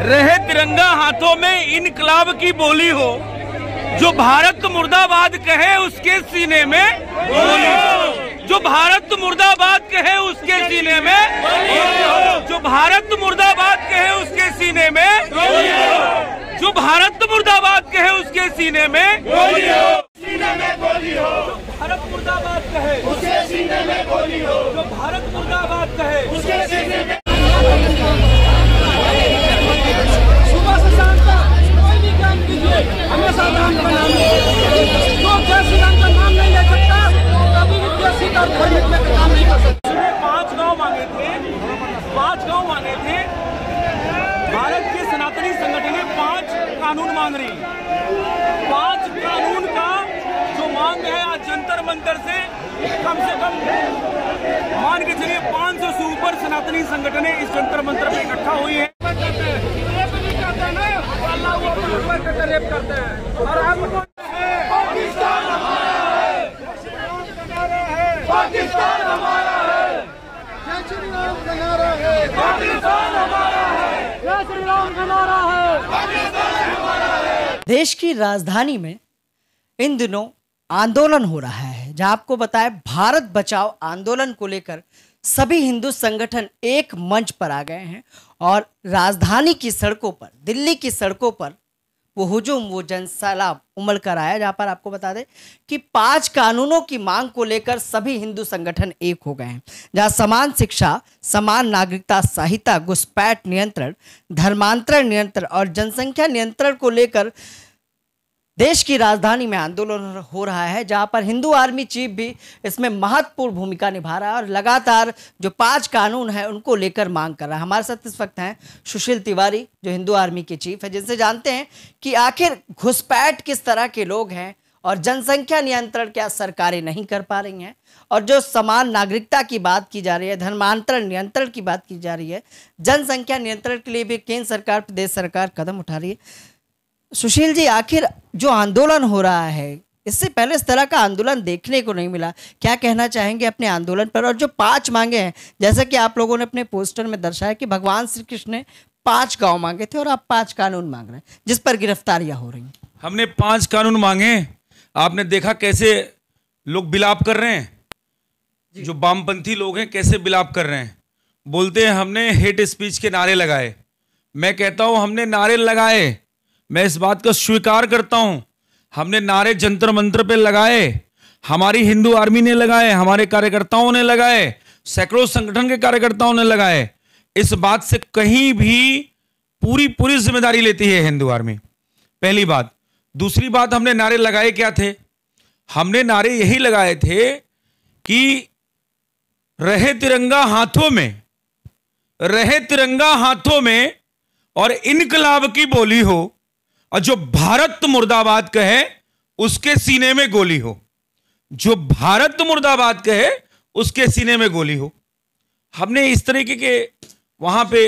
रहे तिरंगा हाथों में इनकलाब की बोली हो जो भारत मुर्दाबाद कहे उसके सीने में बोली हो जो भारत मुर्दाबाद कहे उसके सीने में बोली हो जो भारत मुर्दाबाद कहे उसके सीने में बोली हो जो भारत मुर्दाबाद कहे उसके सीने में बोली हो सीने में बोली हो भारत मुर्दाबाद कहे उसके सीने में बोली हो जो भारत मुर्दाबाद कहे उसके सीने में काम नहीं कर सकता पांच मांगे थे पांच मांगे थे भारत के सनातनी संगठन पांच कानून मांग रही पांच कानून का जो मांग है आज जंतर कम से कम मान के चलिए से ऊपर सनातनी इस जंतर मंत्र में इकट्ठा हुई है देश की राजधानी में इन दिनों आंदोलन हो रहा है जहां आपको बताया भारत बचाओ आंदोलन को लेकर सभी हिंदू संगठन एक मंच पर आ गए हैं और राजधानी की सड़कों पर दिल्ली की सड़कों पर वो हुजूम वो जनसैलाब उमड़ कर आया जहां पर आपको बता दें कि पांच कानूनों की मांग को लेकर सभी हिंदू संगठन एक हो गए हैं जहां समान शिक्षा समान नागरिकता संहिता घुसपैठ नियंत्रण धर्मांतरण नियंत्रण और जनसंख्या नियंत्रण को लेकर देश की राजधानी में आंदोलन हो रहा है जहां पर हिंदू आर्मी चीफ भी इसमें महत्वपूर्ण भूमिका निभा रहा है और लगातार जो पांच कानून है उनको लेकर मांग कर रहा है हमारे साथ इस वक्त हैं सुशील तिवारी जो हिंदू आर्मी के चीफ है जिनसे जानते हैं कि आखिर घुसपैठ किस तरह के लोग हैं और जनसंख्या नियंत्रण क्या सरकारें नहीं कर पा रही हैं और जो समान नागरिकता की बात की जा रही है धर्मांतरण नियंत्रण की बात की जा रही है जनसंख्या नियंत्रण के लिए भी केंद्र सरकार प्रदेश सरकार कदम उठा रही है सुशील जी आखिर जो आंदोलन हो रहा है इससे पहले इस तरह का आंदोलन देखने को नहीं मिला क्या कहना चाहेंगे अपने आंदोलन पर और जो पांच मांगे हैं जैसा कि आप लोगों ने अपने पोस्टर में दर्शाया कि भगवान श्री कृष्ण ने पांच गांव मांगे थे और आप पांच कानून मांग रहे हैं जिस पर गिरफ्तारियां हो रही हमने पांच कानून मांगे आपने देखा कैसे लोग बिलाप कर रहे हैं जो वामपंथी लोग हैं कैसे बिलाप कर रहे हैं बोलते हैं हमने हेट स्पीच के नारे लगाए मैं कहता हूं हमने नारे लगाए मैं इस बात का स्वीकार करता हूं हमने नारे जंतर मंत्र पे लगाए हमारी हिंदू आर्मी ने लगाए हमारे कार्यकर्ताओं ने लगाए सैकड़ों संगठन के कार्यकर्ताओं ने लगाए इस बात से कहीं भी पूरी पूरी जिम्मेदारी लेती है हिंदू आर्मी पहली बात दूसरी बात हमने नारे लगाए क्या थे हमने नारे यही लगाए थे कि रहे तिरंगा हाथों में रहे तिरंगा हाथों में और इनकलाब की बोली हो और जो भारत तो मुर्दाबाद कहे उसके सीने में गोली हो जो भारत तो मुर्दाबाद कहे उसके सीने में गोली हो हमने इस तरीके के वहां पे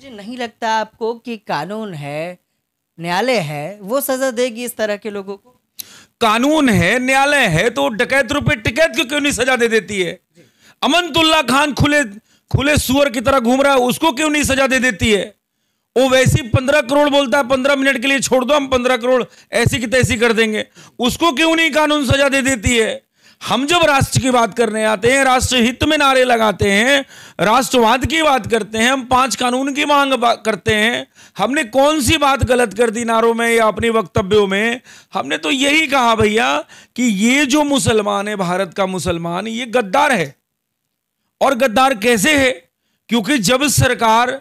जी नहीं लगता आपको कि कानून है न्यायालय है वो सजा देगी इस तरह के लोगों को कानून है न्यायालय है तो डकैत रूपये टिकैत क्यों क्यों नहीं सजा दे देती है अमनतुल्ला खान खुले खुले सुअर की तरह घूम रहा है उसको क्यों नहीं सजा दे देती है वो वैसे ही पंद्रह करोड़ बोलता है पंद्रह मिनट के लिए छोड़ दो हम पंद्रह करोड़ ऐसी की तैसी कर देंगे उसको क्यों नहीं कानून सजा दे देती है हम जब राष्ट्र की बात करने आते हैं राष्ट्र हित में नारे लगाते हैं राष्ट्रवाद की बात करते हैं हम पांच कानून की मांग करते हैं हमने कौन सी बात गलत कर दी नारों में या अपने वक्तव्यों में हमने तो यही कहा भैया कि ये जो मुसलमान है भारत का मुसलमान ये गद्दार है और गद्दार कैसे है क्योंकि जब सरकार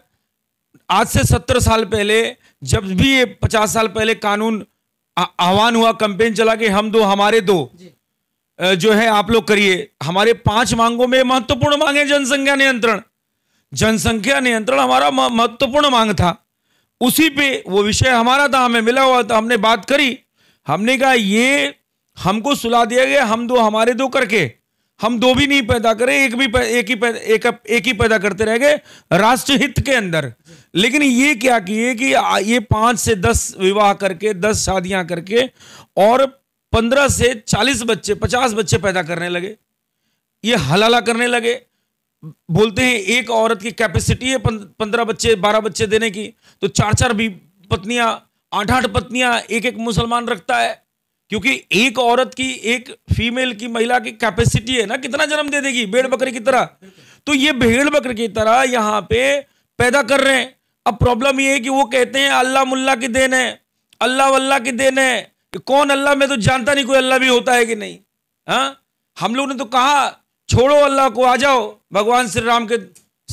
आज से सत्तर साल पहले जब भी ये पचास साल पहले कानून आह्वान हुआ कंपेन चला कि हम दो हमारे दो जो है आप लोग करिए हमारे पांच मांगों में महत्वपूर्ण मांग है जनसंख्या नियंत्रण जनसंख्या नियंत्रण हमारा महत्वपूर्ण मांग था उसी पे वो विषय हमारा था हमें मिला हुआ था हमने बात करी हमने कहा ये हमको सुला दिया गया हम दो हमारे दो करके हम दो भी नहीं पैदा करें एक भी एक ही एक, एक ही पैदा करते रह गए राष्ट्रहित के अंदर लेकिन ये क्या किए कि ये पांच से दस विवाह करके दस शादियां करके और पंद्रह से चालीस बच्चे पचास बच्चे पैदा करने लगे ये हलाला करने लगे बोलते हैं एक औरत की कैपेसिटी है पंद्रह बच्चे बारह बच्चे देने की तो चार चार भी पत्नियां आठ आठ पत्नियां एक एक मुसलमान रखता है क्योंकि एक औरत की एक फीमेल की महिला की कैपेसिटी है ना कितना जन्म दे देगी भेड़ बकरी की तरह तो ये भेड़ बकरी की तरह यहां पे पैदा कर रहे हैं अब प्रॉब्लम ये है कि वो कहते हैं अल्लाह मुल्ला की देन है अल्लाह वल्लाह की देन है कि कौन अल्लाह में तो जानता नहीं कोई अल्लाह भी होता है कि नहीं हा? हम लोग ने तो कहा छोड़ो अल्लाह को आ जाओ भगवान श्री राम के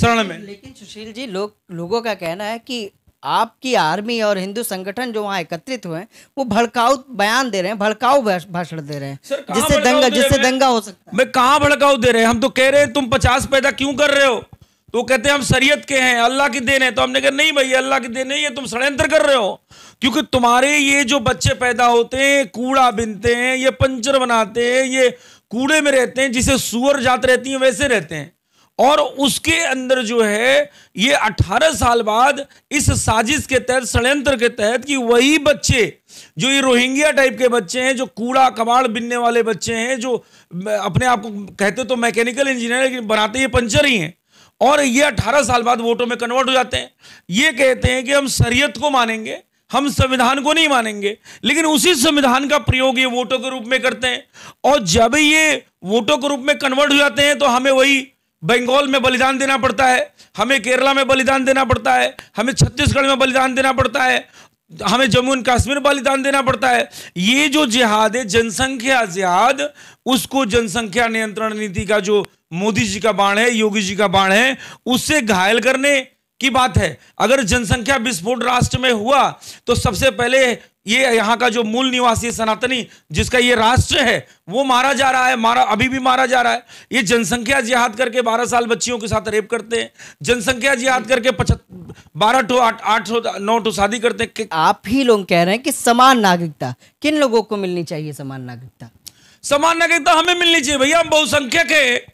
शरण में लेकिन सुशील जी लोग लोगों का कहना है कि आपकी आर्मी और हिंदू संगठन जो वहाँ एकत्रित हुए हैं वो भड़काऊ बयान दे रहे हैं भड़काऊ भाषण दे रहे हैं जिससे दंगा जिससे दंगा हो सकता है मैं कहाँ भड़काऊ दे रहे हैं हम तो कह रहे हैं तुम पचास पैदा क्यों कर रहे हो तो कहते हैं हम शरीयत के हैं अल्लाह की देन है तो हमने कहा नहीं भाई अल्लाह की देन नहीं है तुम षड्यंत्र कर रहे हो क्योंकि तुम्हारे ये जो बच्चे पैदा होते हैं कूड़ा बिनते हैं ये पंचर बनाते हैं ये कूड़े में रहते हैं जिसे सुअर जात रहती है वैसे रहते हैं और उसके अंदर जो है ये 18 साल बाद इस साजिश के तहत षड्यंत्र के तहत कि वही बच्चे जो ये रोहिंग्या टाइप के बच्चे हैं जो कूड़ा कबाड़ बिनने वाले बच्चे हैं जो अपने आप को कहते तो मैकेनिकल इंजीनियर लेकिन बनाते ये पंचर ही हैं और ये 18 साल बाद वोटों में कन्वर्ट हो जाते हैं ये कहते हैं कि हम शरीयत को मानेंगे हम संविधान को नहीं मानेंगे लेकिन उसी संविधान का प्रयोग ये वोटों के रूप में करते हैं और जब ये वोटों के रूप में कन्वर्ट हो जाते हैं तो हमें वही बंगाल में बलिदान देना पड़ता है हमें केरला में बलिदान देना पड़ता है हमें छत्तीसगढ़ में बलिदान देना पड़ता है हमें जम्मू एंड कश्मीर बलिदान देना पड़ता है ये जो जिहाद है जनसंख्या जिहाद उसको जनसंख्या नियंत्रण नीति का जो मोदी जी का बाण है योगी जी का बाण है उससे घायल करने की बात है अगर जनसंख्या विस्फोट राष्ट्र में हुआ तो सबसे पहले ये यहाँ का जो मूल निवासी सनातनी जिसका ये राष्ट्र है वो मारा जा रहा है मारा अभी भी मारा जा रहा है ये जनसंख्या जिहाद करके 12 साल बच्चियों के साथ रेप करते हैं जनसंख्या जिहाद करके पचहत्तर बारह टू आठ आठ सौ नौ टू शादी करते हैं आप ही लोग कह रहे हैं कि समान नागरिकता किन लोगों को मिलनी चाहिए समान नागरिकता समान नागरिकता हमें मिलनी चाहिए भैया हम बहुसंख्यक है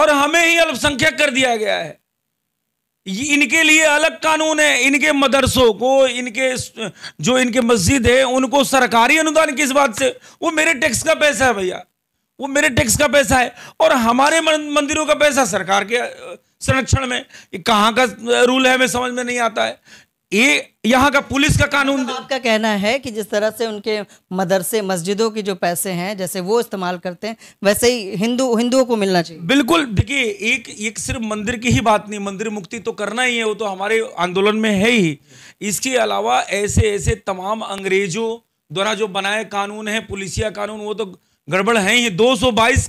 और हमें ही अल्पसंख्यक कर दिया गया है इनके लिए अलग कानून है इनके मदरसों को इनके जो इनके मस्जिद है उनको सरकारी अनुदान किस बात से वो मेरे टैक्स का पैसा है भैया वो मेरे टैक्स का पैसा है और हमारे मंदिरों का पैसा सरकार के संरक्षण में कहाँ का रूल है हमें समझ में नहीं आता है ये यहाँ का पुलिस का कानून तो आपका कहना है कि जिस तरह से उनके मदरसे मस्जिदों के जो पैसे हैं जैसे वो इस्तेमाल करते हैं वैसे ही हिंदू हिंदुओं को मिलना चाहिए बिल्कुल देखिए एक एक सिर्फ मंदिर की ही बात नहीं मंदिर मुक्ति तो करना ही है वो तो हमारे आंदोलन में है ही इसके अलावा ऐसे ऐसे तमाम अंग्रेजों द्वारा जो बनाए कानून है पुलिसिया कानून वो तो गड़बड़ है ही दो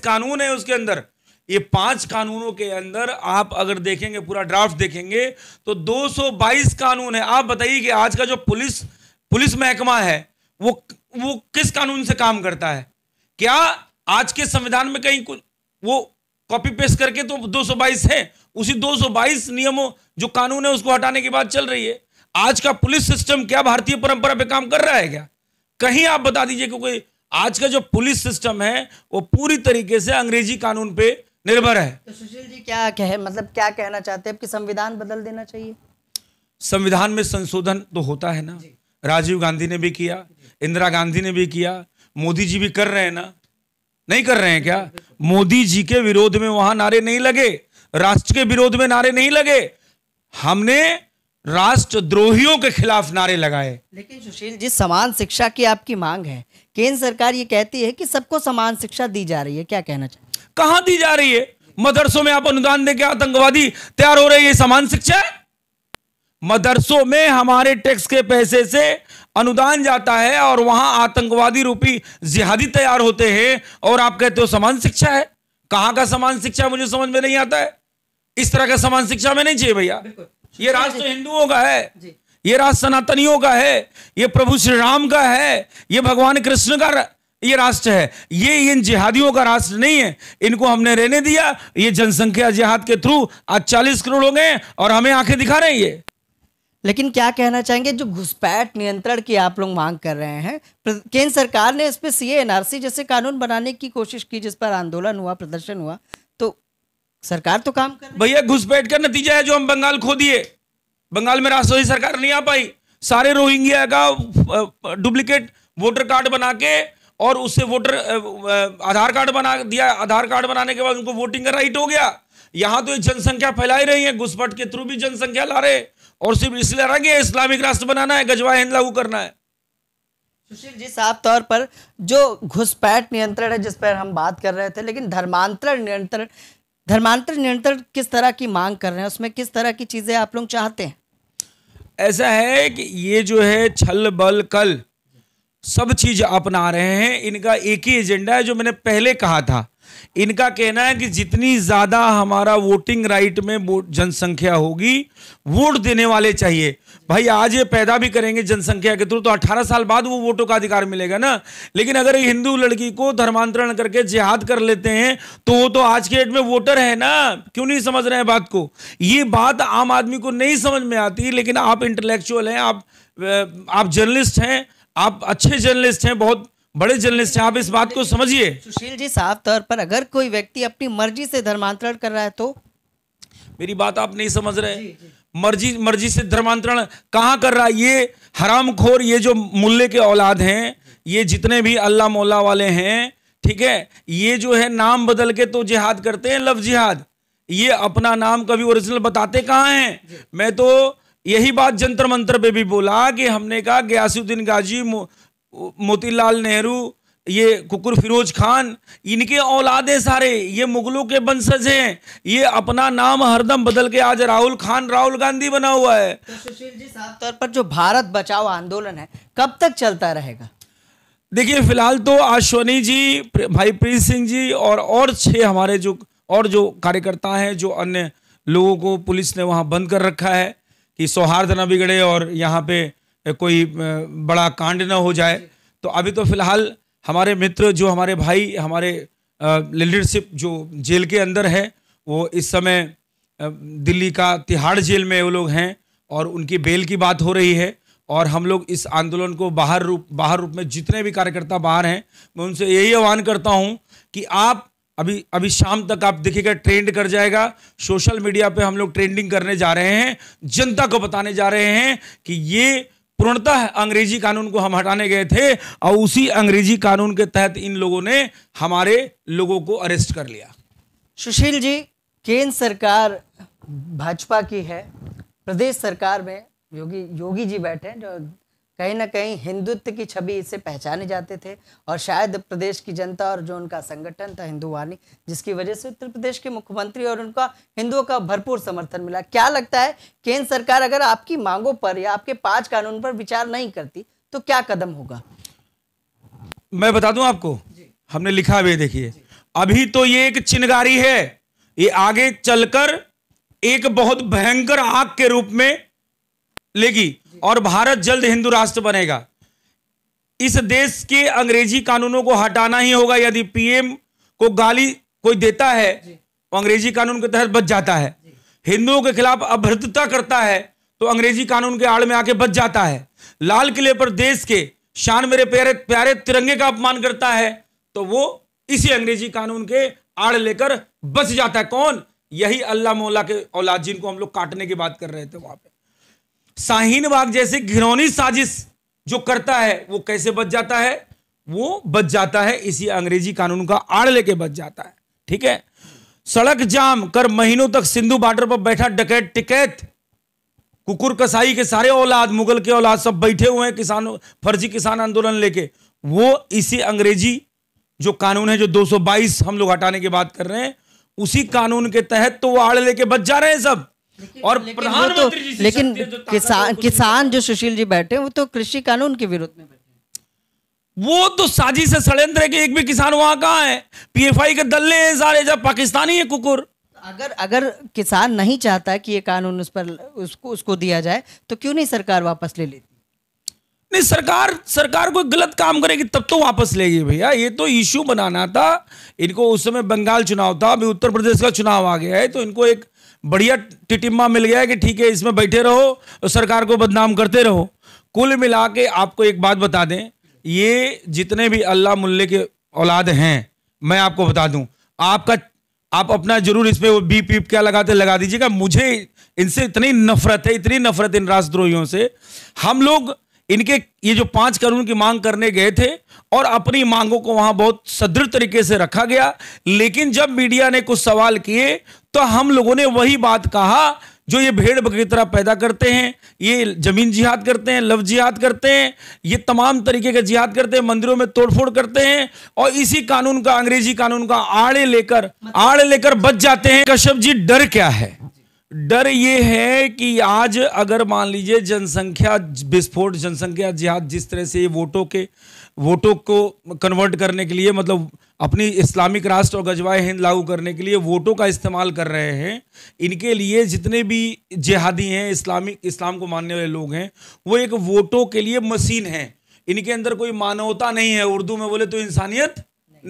कानून है उसके अंदर ये पांच कानूनों के अंदर आप अगर देखेंगे पूरा ड्राफ्ट देखेंगे तो 222 कानून है आप बताइए कि आज का जो पुलिस पुलिस महकमा है वो वो किस कानून से काम करता है क्या आज के संविधान में कहीं कुछ वो कॉपी पेस्ट करके तो 222 है उसी 222 नियमों जो कानून है उसको हटाने की बात चल रही है आज का पुलिस सिस्टम क्या भारतीय परंपरा पे काम कर रहा है क्या कहीं आप बता दीजिए क्योंकि आज का जो पुलिस सिस्टम है वो पूरी तरीके से अंग्रेजी कानून पे निर्भर है तो सुशील जी क्या कहे मतलब क्या कहना चाहते हैं कि संविधान बदल देना चाहिए संविधान में संशोधन तो होता है ना राजीव गांधी ने भी किया इंदिरा गांधी ने भी किया मोदी जी भी कर रहे हैं ना नहीं कर रहे हैं क्या मोदी जी के विरोध में वहां नारे नहीं लगे राष्ट्र के विरोध में नारे नहीं लगे हमने राष्ट्रद्रोहियों के खिलाफ नारे लगाए लेकिन सुशील जी समान शिक्षा की आपकी मांग है केंद्र सरकार ये कहती है कि सबको समान शिक्षा दी जा रही है क्या कहना चाहिए कहां दी जा रही है मदरसों में आप अनुदान देके आतंकवादी तैयार हो रहे ये समान शिक्षा मदरसों में हमारे टैक्स के पैसे से अनुदान जाता है और वहां आतंकवादी रूपी जिहादी तैयार होते हैं और आप कहते हो समान शिक्षा है कहां का समान शिक्षा मुझे समझ में नहीं आता है इस तरह का समान शिक्षा में नहीं चाहिए भैया ये राष्ट्र हिंदुओं का है ये राष्ट्र सनातनियों का है ये प्रभु श्री राम का है ये भगवान कृष्ण का ये राष्ट्र है ये इन जिहादियों का राष्ट्र नहीं है इनको हमने रहने दिया ये जनसंख्या जिहाद के थ्रू आज चालीस करोड़ हो गए और हमें आंखें दिखा रहे हैं ये लेकिन क्या कहना चाहेंगे जो घुसपैठ नियंत्रण की आप लोग मांग कर रहे हैं केंद्र सरकार ने इस पर सी एनआरसी जैसे कानून बनाने की कोशिश की जिस पर आंदोलन हुआ प्रदर्शन हुआ तो सरकार तो काम कर भैया घुसपैठ का नतीजा है जो हम बंगाल खो दिए बंगाल में राष्ट्रवादी सरकार नहीं आ पाई सारे रोहिंग्या का डुप्लीकेट वोटर कार्ड बना के और उससे वोटर आधार कार्ड बना दिया आधार कार्ड बनाने के बाद उनको वोटिंग का राइट हो गया यहां तो ये जनसंख्या फैलाई रही है घुसपट के थ्रू भी जनसंख्या ला रहे और सिर्फ इसलिए ला इस्लामिक राष्ट्र बनाना है गजवा हिंद लागू करना है सुशील जी साफ तौर पर जो घुसपैठ नियंत्रण है जिस पर हम बात कर रहे थे लेकिन धर्मांतरण नियंत्रण धर्मांतर नियंत्रण किस तरह की मांग कर रहे हैं उसमें किस तरह की चीज़ें आप लोग चाहते हैं ऐसा है कि ये जो है छल बल कल सब चीज अपना रहे हैं इनका एक ही एजेंडा है जो मैंने पहले कहा था इनका कहना है कि जितनी ज्यादा हमारा वोटिंग राइट में जनसंख्या होगी वोट देने वाले चाहिए भाई आज ये पैदा भी करेंगे जनसंख्या के थ्रू तो 18 साल बाद वो वोटों का अधिकार मिलेगा ना लेकिन अगर ये हिंदू लड़की को धर्मांतरण करके जिहाद कर लेते हैं तो वो तो आज के डेट में वोटर है ना क्यों नहीं समझ रहे हैं बात को ये बात आम आदमी को नहीं समझ में आती लेकिन आप इंटेलेक्चुअल हैं आप आप जर्नलिस्ट हैं आप अच्छे जर्नलिस्ट हैं बहुत बड़े जर्नलिस्ट हैं आप इस बात को समझिए सुशील जी साफ तौर पर अगर कोई व्यक्ति अपनी मर्जी से धर्मांतरण कर रहा है तो मेरी बात आप नहीं समझ रहे जी, जी। मर्जी मर्जी से धर्मांतरण कहाँ कर रहा है ये हराम खोर ये जो मुल्ले के औलाद हैं ये जितने भी अल्लाह मौला वाले हैं ठीक है ये जो है नाम बदल के तो जिहाद करते हैं लव जिहाद ये अपना नाम कभी ओरिजिनल बताते कहाँ हैं मैं तो यही बात जंतर मंत्र पे भी बोला कि हमने कहा गयासुद्दीन गाजी मो, मोतीलाल नेहरू ये कुकुर फिरोज खान इनके औलादे सारे ये मुगलों के वंशज हैं ये अपना नाम हरदम बदल के आज राहुल खान राहुल गांधी बना हुआ है तो सुशील जी साफ तौर पर जो भारत बचाओ आंदोलन है कब तक चलता रहेगा देखिए फिलहाल तो आश्वनी जी भाई प्रीत सिंह जी और और छह हमारे जो और जो कार्यकर्ता हैं जो अन्य लोगों को पुलिस ने वहां बंद कर रखा है कि सौहार्द ना बिगड़े और यहाँ पे कोई बड़ा कांड ना हो जाए तो अभी तो फिलहाल हमारे मित्र जो हमारे भाई हमारे लीडरशिप जो जेल के अंदर है वो इस समय दिल्ली का तिहाड़ जेल में वो लोग हैं और उनकी बेल की बात हो रही है और हम लोग इस आंदोलन को बाहर रूप बाहर रूप में जितने भी कार्यकर्ता बाहर हैं मैं उनसे यही आह्वान करता हूं कि आप अभी अभी शाम तक आप देखिएगा ट्रेंड कर जाएगा सोशल मीडिया पे हम लोग ट्रेंडिंग करने जा रहे हैं जनता को बताने जा रहे हैं कि ये पूर्णतः अंग्रेजी कानून को हम हटाने गए थे और उसी अंग्रेजी कानून के तहत इन लोगों ने हमारे लोगों को अरेस्ट कर लिया सुशील जी केंद्र सरकार भाजपा की है प्रदेश सरकार में योगी योगी जी बैठे हैं जो कहीं ना कहीं हिंदुत्व की छवि इसे पहचाने जाते थे और शायद प्रदेश की जनता और जो उनका संगठन था हिंदू वाणी जिसकी वजह से उत्तर प्रदेश के मुख्यमंत्री और उनका हिंदुओं का भरपूर समर्थन मिला क्या लगता है केंद्र सरकार अगर आपकी मांगों पर या आपके पांच कानून पर विचार नहीं करती तो क्या कदम होगा मैं बता दूं आपको हमने लिखा भी देखिए अभी तो ये एक चिनगारी है ये आगे चलकर एक बहुत भयंकर आग के रूप में लेगी और भारत जल्द हिंदू राष्ट्र बनेगा इस देश के अंग्रेजी कानूनों को हटाना ही होगा यदि पीएम को गाली कोई देता है तो अंग्रेजी कानून के तहत बच जाता है हिंदुओं के खिलाफ अभद्रता करता है तो अंग्रेजी कानून के आड़ में आके बच जाता है लाल किले पर देश के शान मेरे प्यारे प्यारे तिरंगे का अपमान करता है तो वो इसी अंग्रेजी कानून के आड़ लेकर बच जाता है कौन यही अल्लाह मोला के औलाद जिनको हम लोग काटने की बात कर रहे थे वहां पे शाहीन बाग जैसे घिरौनी साजिश जो करता है वो कैसे बच जाता है वो बच जाता है इसी अंग्रेजी कानून का आड़ लेके बच जाता है ठीक है सड़क जाम कर महीनों तक सिंधु बॉर्डर पर बैठा डकैत टिकैत कुकुर कसाई के सारे औलाद मुगल के औलाद सब बैठे हुए हैं किसानों फर्जी किसान आंदोलन लेके वो इसी अंग्रेजी जो कानून है जो 222 हम लोग हटाने की बात कर रहे हैं उसी कानून के तहत तो वो आड़ लेके बच जा रहे हैं सब और प्रधानमंत्री जी लेकिन किसान किसान जो सुशील जी बैठे वो तो कृषि कानून के विरोध में वो तो साजी से षडयंत्र के एक भी किसान वहां कहा है पीएफआई के दल ने सारे जब पाकिस्तानी है कुकुर अगर अगर किसान नहीं चाहता कि ये कानून उस पर उसको उसको दिया जाए तो क्यों नहीं सरकार वापस ले लेती नहीं सरकार सरकार कोई गलत काम करेगी तब तो वापस लेगी भैया ये तो इश्यू बनाना था इनको उस समय बंगाल चुनाव था अभी उत्तर प्रदेश का चुनाव आ गया है तो इनको एक बढ़िया टिटिम्मा मिल गया है कि ठीक है इसमें बैठे रहो और सरकार को बदनाम करते रहो कुल मिला के आपको एक बात बता दें ये जितने भी अल्लाह मुल्ले के औलाद हैं मैं आपको बता दूं आपका आप अपना जरूर इस पर वो बीप बीप क्या लगाते लगा दीजिएगा मुझे इनसे इतनी नफरत है इतनी नफरत इन राजद्रोहियों से हम लोग इनके ये जो पाँच कानून की मांग करने गए थे और अपनी मांगों को वहां बहुत सदृढ़ तरीके से रखा गया लेकिन जब मीडिया ने कुछ सवाल किए तो हम लोगों ने वही बात कहा जो ये भेड़ बकरी तरह पैदा करते हैं ये जमीन जिहाद करते हैं लव जिहाद करते हैं ये तमाम तरीके का जिहाद करते हैं मंदिरों में तोड़फोड़ करते हैं और इसी कानून का अंग्रेजी कानून का आड़े लेकर आड़े लेकर बच जाते हैं कश्यप जी डर क्या है डर ये है कि आज अगर मान लीजिए जनसंख्या विस्फोट जनसंख्या जिहाद जिस तरह से वोटों के वोटों को कन्वर्ट करने के लिए मतलब अपनी इस्लामिक राष्ट्र और गजवाए हिंद लागू करने के लिए वोटों का इस्तेमाल कर रहे हैं इनके लिए जितने भी जिहादी हैं इस्लामिक इस्लाम को मानने वाले लोग हैं वो एक वोटों के लिए मशीन हैं इनके अंदर कोई मानवता नहीं है उर्दू में बोले तो इंसानियत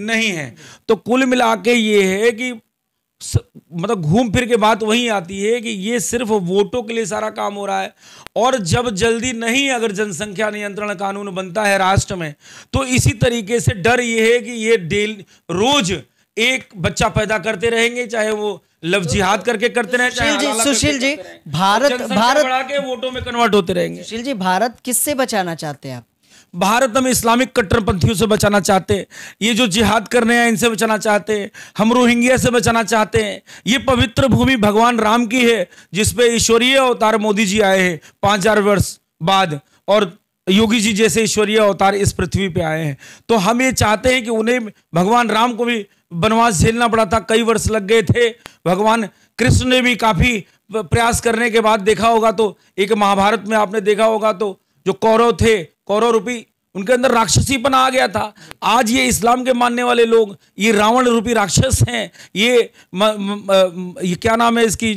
नहीं है तो कुल मिला के ये है कि मतलब घूम फिर के बात वही आती है कि ये सिर्फ वोटों के लिए सारा काम हो रहा है और जब जल्दी नहीं अगर जनसंख्या नियंत्रण कानून बनता है राष्ट्र में तो इसी तरीके से डर ये है कि ये डेल रोज एक बच्चा पैदा करते रहेंगे चाहे वो लव जिहाद करके करते रहे सुशील जी सुशील जी भारत भारत के वोटों में कन्वर्ट होते रहेंगे सुशील जी भारत किससे बचाना चाहते हैं आप भारत हम इस्लामिक कट्टरपंथियों से बचाना चाहते हैं ये जो जिहाद करने हैं इनसे बचाना चाहते हैं हम रोहिंग्या से बचाना चाहते हैं ये पवित्र भूमि भगवान राम की है जिसपे ईश्वरीय अवतार मोदी जी आए हैं पाँच हजार वर्ष बाद और योगी जी जैसे ईश्वरीय अवतार इस पृथ्वी पे आए हैं तो हम ये चाहते हैं कि उन्हें भगवान राम को भी वनवास झेलना पड़ा था कई वर्ष लग गए थे भगवान कृष्ण ने भी काफ़ी प्रयास करने के बाद देखा होगा तो एक महाभारत में आपने देखा होगा तो जो कौरव थे कौरव रूपी उनके अंदर राक्षसीपन आ गया था आज ये इस्लाम के मानने वाले लोग ये रावण रूपी राक्षस हैं ये म, म, म, ये क्या नाम है इसकी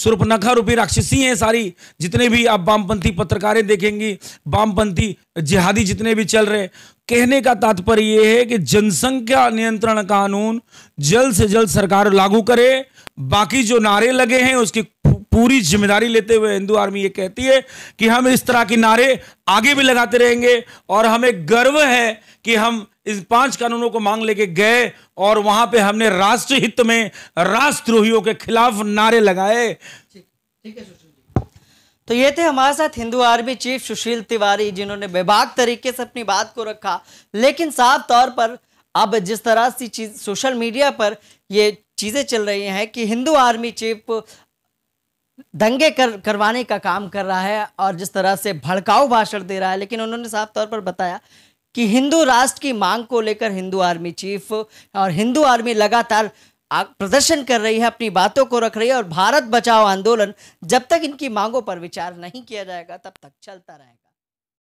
सुरपनखा रूपी राक्षसी हैं सारी जितने भी आप वामपंथी पत्रकारें देखेंगी वामपंथी जिहादी जितने भी चल रहे कहने का तात्पर्य ये है कि जनसंख्या नियंत्रण कानून जल्द से जल्द सरकार लागू करे बाकी जो नारे लगे हैं उसकी पूरी जिम्मेदारी लेते हुए हिंदू आर्मी ये कहती है कि हम इस तरह के नारे आगे भी लगाते रहेंगे और हमें गर्व है कि हम इस पांच कानूनों को मांग लेके गए और वहां पे हमने राष्ट्र हित में राष्ट्रद्रोहियों के खिलाफ नारे लगाए ठीक है तो ये थे हमारे साथ हिंदू आर्मी चीफ सुशील तिवारी जिन्होंने बेबाक तरीके से अपनी बात को रखा लेकिन साफ तौर पर अब जिस तरह से चीज सोशल मीडिया पर ये चीज़ें चल रही हैं कि हिंदू आर्मी चीफ दंगे कर करवाने का काम कर रहा है और जिस तरह से भड़काऊ भाषण दे रहा है लेकिन उन्होंने साफ तौर पर बताया कि हिंदू राष्ट्र की मांग को लेकर हिंदू आर्मी चीफ और हिंदू आर्मी लगातार प्रदर्शन कर रही है अपनी बातों को रख रही है और भारत बचाओ आंदोलन जब तक इनकी मांगों पर विचार नहीं किया जाएगा तब तक चलता रहेगा